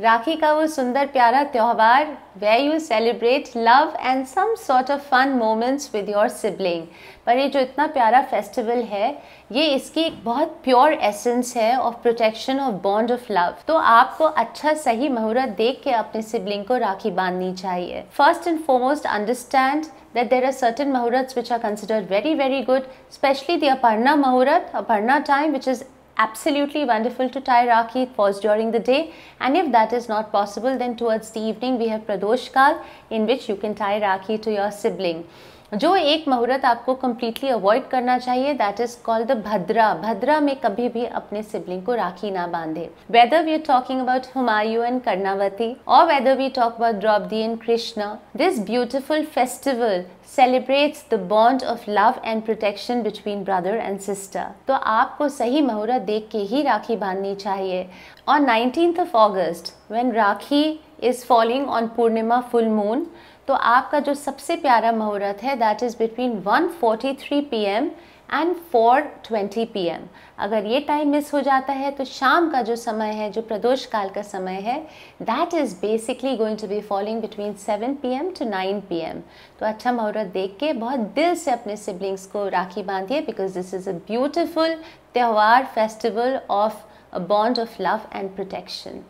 राखी का वो सुंदर प्यारा त्यौहार way you celebrate love and some sort of fun moments with your sibling पर ये जो इतना प्यारा फेस्टिवल है ये इसकी एक बहुत प्योर एसेंस है of protection of bond of love तो आपको अच्छा सही मुहूर्त देख के अपने सिबलिंग को राखी बांधनी चाहिए first and foremost understand that there are certain muhurat which are considered very very good specially the Aparna muhurat Aparna time which is absolutely wonderful to tie Rakhi falls during the day and if that is not possible then towards the evening we have Pradosh Kal in which you can tie Rakhi to your sibling. जो एक मुहूर्त आपको completely avoid करना चाहिए that is called Bhadra Bhadra में कभी भी अपने सिबलिंग को राखी ना बांधे whether we are talking about Humayun and Karnavati और whether we talk about Draupadi and Krishna this beautiful festival celebrates the bond of love and protection between brother and sister तो आपको सही मुहूर्त देख के ही राखी बांधनी चाहिए और nineteen of August when rakhi is falling on Purnima full moon तो आपका जो सबसे प्यारा मुहूर्त है that is between 1:43 forty three P M and P M अगर ये टाइम मिस हो जाता है तो शाम का जो समय है जो प्रदोष काल का समय है that is basically going to be following between 7 M to 9 M तो अच्छा मुहूर्त देख के बहुत दिल से अपने सिबलिंग्स को राखी बांधिए because this is a beautiful tyohar festival of a bond of love and protection